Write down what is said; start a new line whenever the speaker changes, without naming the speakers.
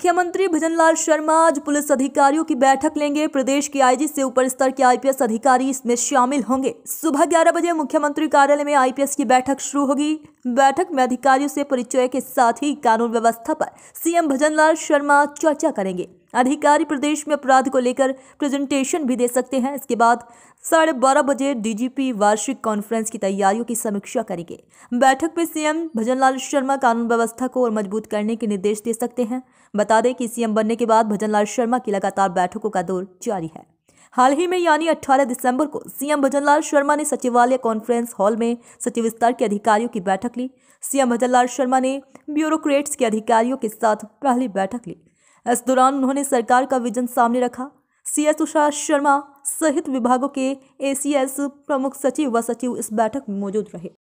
मुख्यमंत्री भजनलाल शर्मा आज पुलिस अधिकारियों की बैठक लेंगे प्रदेश के आईजी से ऊपर स्तर के आईपीएस अधिकारी इसमें शामिल होंगे सुबह 11 बजे मुख्यमंत्री कार्यालय में आईपीएस की बैठक शुरू होगी बैठक में अधिकारियों से परिचय के साथ ही कानून व्यवस्था पर सीएम भजनलाल शर्मा चर्चा करेंगे अधिकारी प्रदेश में अपराध को लेकर प्रेजेंटेशन भी दे सकते हैं इसके बाद साढ़े बारह बजे डीजीपी वार्षिक कॉन्फ्रेंस की तैयारियों की समीक्षा करेंगे बैठक में सीएम भजनलाल शर्मा कानून व्यवस्था को और मजबूत करने के निर्देश दे सकते हैं बता दें कि सीएम बनने के बाद भजनलाल शर्मा की लगातार बैठकों का दौर जारी है हाल ही में यानी 18 दिसंबर को सीएम भजनलाल शर्मा ने सचिवालय कॉन्फ्रेंस हॉल में सचिव स्तर के अधिकारियों की बैठक ली सीएम भजनलाल शर्मा ने ब्यूरोक्रेट्स के अधिकारियों के साथ पहली बैठक ली इस दौरान उन्होंने सरकार का विजन सामने रखा सी एस तुषार शर्मा सहित विभागों के एसीएस प्रमुख सचिव व सचिव इस बैठक में मौजूद रहे